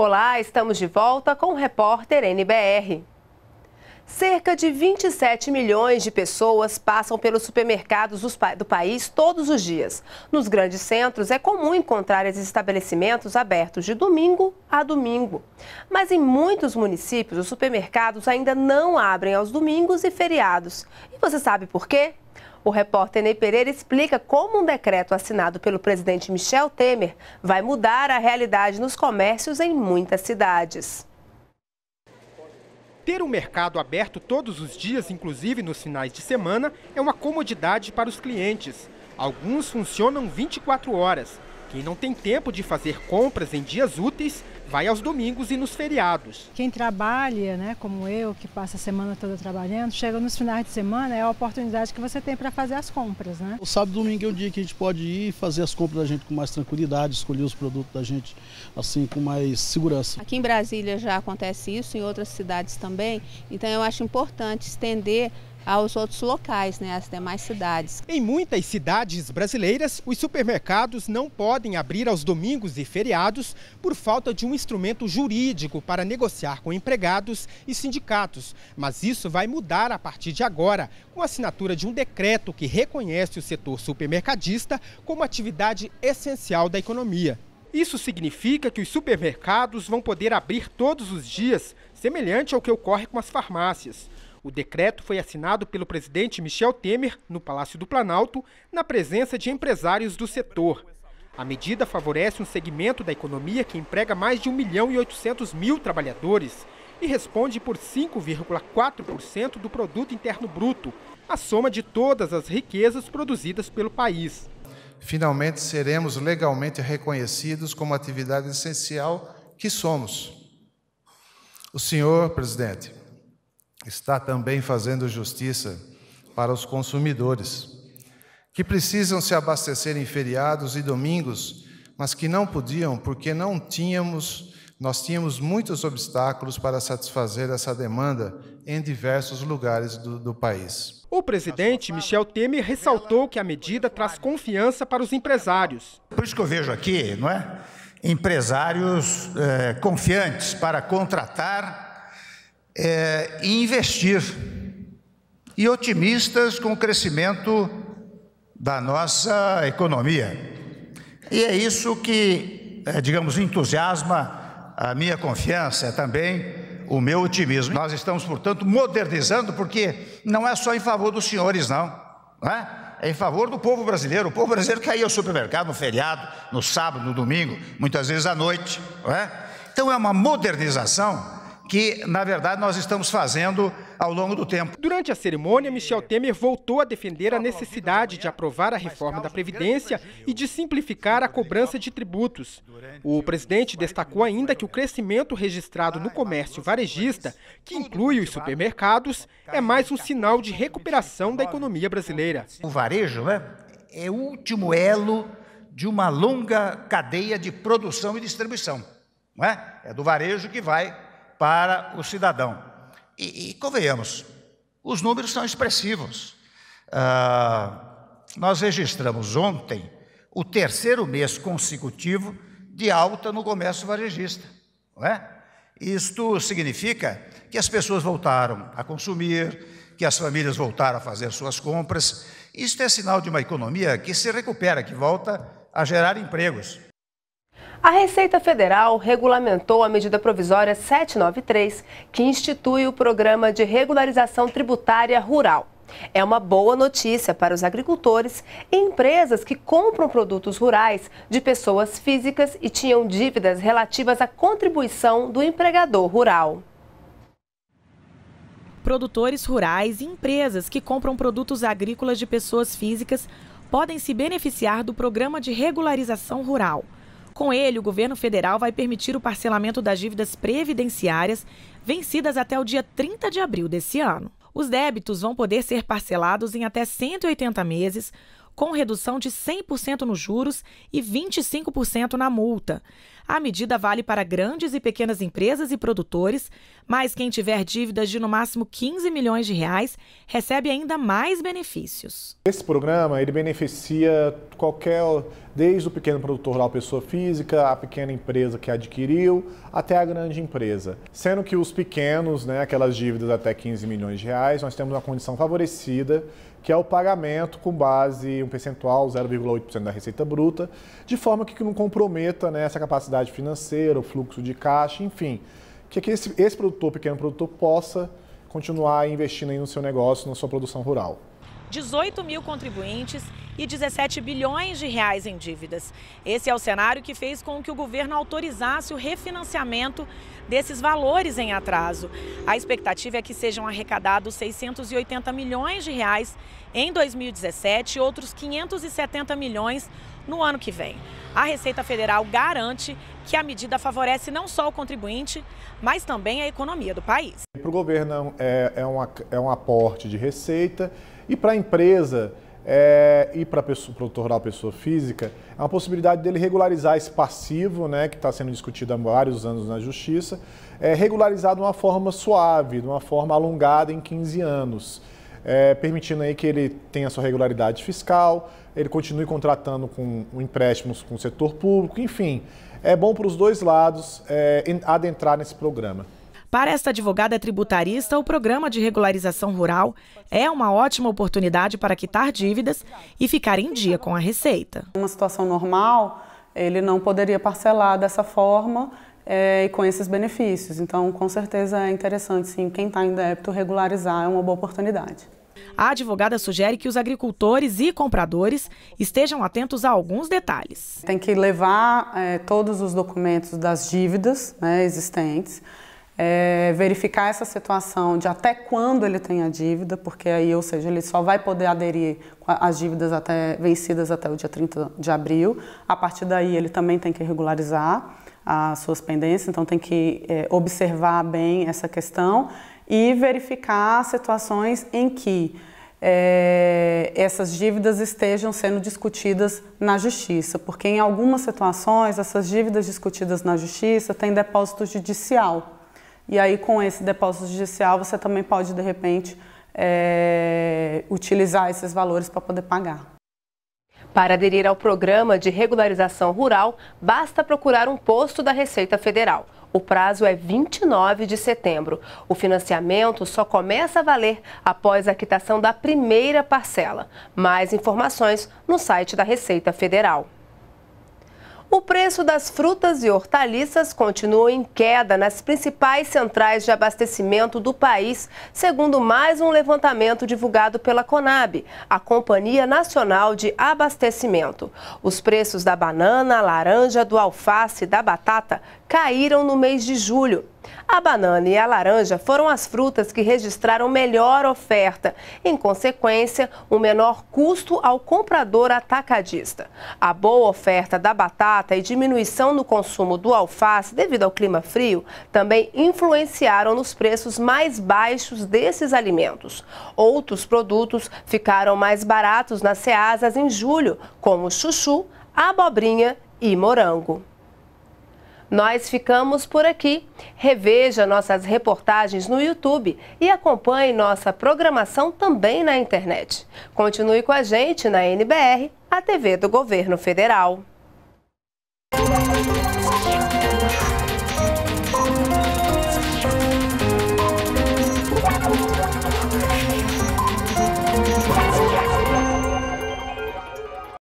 Olá, estamos de volta com o repórter NBR. Cerca de 27 milhões de pessoas passam pelos supermercados do país todos os dias. Nos grandes centros é comum encontrar esses estabelecimentos abertos de domingo a domingo. Mas em muitos municípios, os supermercados ainda não abrem aos domingos e feriados. E você sabe por quê? O repórter Ney Pereira explica como um decreto assinado pelo presidente Michel Temer vai mudar a realidade nos comércios em muitas cidades. Ter o mercado aberto todos os dias, inclusive nos finais de semana, é uma comodidade para os clientes. Alguns funcionam 24 horas. Quem não tem tempo de fazer compras em dias úteis Vai aos domingos e nos feriados. Quem trabalha, né, como eu, que passa a semana toda trabalhando, chega nos finais de semana, é a oportunidade que você tem para fazer as compras, né? O sábado e domingo é o dia que a gente pode ir fazer as compras da gente com mais tranquilidade, escolher os produtos da gente assim com mais segurança. Aqui em Brasília já acontece isso, em outras cidades também, então eu acho importante estender aos outros locais, né, às demais cidades. Em muitas cidades brasileiras, os supermercados não podem abrir aos domingos e feriados por falta de um instrumento jurídico para negociar com empregados e sindicatos. Mas isso vai mudar a partir de agora, com a assinatura de um decreto que reconhece o setor supermercadista como atividade essencial da economia. Isso significa que os supermercados vão poder abrir todos os dias, semelhante ao que ocorre com as farmácias. O decreto foi assinado pelo presidente Michel Temer no Palácio do Planalto, na presença de empresários do setor. A medida favorece um segmento da economia que emprega mais de 1 milhão e 800 mil trabalhadores e responde por 5,4% do produto interno bruto, a soma de todas as riquezas produzidas pelo país. Finalmente seremos legalmente reconhecidos como atividade essencial que somos. O senhor, presidente, está também fazendo justiça para os consumidores, que precisam se abastecer em feriados e domingos, mas que não podiam porque não tínhamos, nós tínhamos muitos obstáculos para satisfazer essa demanda em diversos lugares do, do país. O presidente Michel Temer ressaltou que a medida traz confiança para os empresários. Por isso que eu vejo aqui, não é? Empresários é, confiantes para contratar é, e investir, e otimistas com o crescimento da nossa economia. E é isso que, é, digamos, entusiasma a minha confiança, é também o meu otimismo. Nós estamos, portanto, modernizando, porque não é só em favor dos senhores, não. não é? é em favor do povo brasileiro. O povo brasileiro quer ir ao supermercado no feriado, no sábado, no domingo, muitas vezes à noite. É? Então é uma modernização que, na verdade, nós estamos fazendo ao longo do tempo. Durante a cerimônia, Michel Temer voltou a defender a necessidade de aprovar a reforma da Previdência e de simplificar a cobrança de tributos. O presidente destacou ainda que o crescimento registrado no comércio varejista, que inclui os supermercados, é mais um sinal de recuperação da economia brasileira. O varejo né, é o último elo de uma longa cadeia de produção e distribuição. Não é? é do varejo que vai para o cidadão. E, e convenhamos, os números são expressivos. Ah, nós registramos ontem o terceiro mês consecutivo de alta no comércio varejista, não é? Isto significa que as pessoas voltaram a consumir, que as famílias voltaram a fazer suas compras. Isto é sinal de uma economia que se recupera, que volta a gerar empregos. A Receita Federal regulamentou a medida provisória 793, que institui o Programa de Regularização Tributária Rural. É uma boa notícia para os agricultores e empresas que compram produtos rurais de pessoas físicas e tinham dívidas relativas à contribuição do empregador rural. Produtores rurais e empresas que compram produtos agrícolas de pessoas físicas podem se beneficiar do Programa de Regularização Rural. Com ele, o governo federal vai permitir o parcelamento das dívidas previdenciárias vencidas até o dia 30 de abril desse ano. Os débitos vão poder ser parcelados em até 180 meses com redução de 100% nos juros e 25% na multa. A medida vale para grandes e pequenas empresas e produtores, mas quem tiver dívidas de no máximo 15 milhões de reais recebe ainda mais benefícios. Esse programa ele beneficia qualquer, desde o pequeno produtor lá, pessoa física, a pequena empresa que adquiriu, até a grande empresa. Sendo que os pequenos, né, aquelas dívidas até 15 milhões de reais, nós temos uma condição favorecida que é o pagamento com base em um percentual, 0,8% da receita bruta, de forma que não comprometa né, essa capacidade financeira, o fluxo de caixa, enfim, que, que esse, esse produtor, pequeno produtor, possa continuar investindo aí no seu negócio, na sua produção rural. 18 mil contribuintes e 17 bilhões de reais em dívidas. Esse é o cenário que fez com que o governo autorizasse o refinanciamento desses valores em atraso. A expectativa é que sejam arrecadados 680 milhões de reais em 2017 e outros 570 milhões no ano que vem. A Receita Federal garante que a medida favorece não só o contribuinte, mas também a economia do país. Para o governo é, é, é uma, é um aporte de receita e para a empresa é, e para o produtor pessoa física, é uma possibilidade dele regularizar esse passivo, né, que está sendo discutido há vários anos na Justiça, é, regularizar de uma forma suave, de uma forma alongada em 15 anos é, permitindo aí que ele tenha sua regularidade fiscal, ele continue contratando com empréstimos com o setor público, enfim. É bom para os dois lados é, adentrar nesse programa. Para esta advogada tributarista, o programa de regularização rural é uma ótima oportunidade para quitar dívidas e ficar em dia com a receita. Uma situação normal, ele não poderia parcelar dessa forma é, e com esses benefícios. Então, com certeza é interessante, sim, quem está em débito regularizar é uma boa oportunidade. A advogada sugere que os agricultores e compradores estejam atentos a alguns detalhes. Tem que levar é, todos os documentos das dívidas né, existentes, é, verificar essa situação de até quando ele tem a dívida, porque aí, ou seja, ele só vai poder aderir às dívidas até, vencidas até o dia 30 de abril. A partir daí, ele também tem que regularizar as suas pendências, então tem que é, observar bem essa questão e verificar situações em que é, essas dívidas estejam sendo discutidas na justiça, porque em algumas situações essas dívidas discutidas na justiça têm depósito judicial. E aí, com esse depósito judicial, você também pode, de repente, é, utilizar esses valores para poder pagar. Para aderir ao programa de regularização rural, basta procurar um posto da Receita Federal. O prazo é 29 de setembro. O financiamento só começa a valer após a quitação da primeira parcela. Mais informações no site da Receita Federal. O preço das frutas e hortaliças continua em queda nas principais centrais de abastecimento do país, segundo mais um levantamento divulgado pela Conab, a Companhia Nacional de Abastecimento. Os preços da banana, laranja, do alface e da batata caíram no mês de julho a banana e a laranja foram as frutas que registraram melhor oferta, em consequência, um menor custo ao comprador atacadista. A boa oferta da batata e diminuição no consumo do alface devido ao clima frio também influenciaram nos preços mais baixos desses alimentos. Outros produtos ficaram mais baratos nas ceasas em julho, como chuchu, abobrinha e morango. Nós ficamos por aqui. Reveja nossas reportagens no YouTube e acompanhe nossa programação também na internet. Continue com a gente na NBR, a TV do Governo Federal.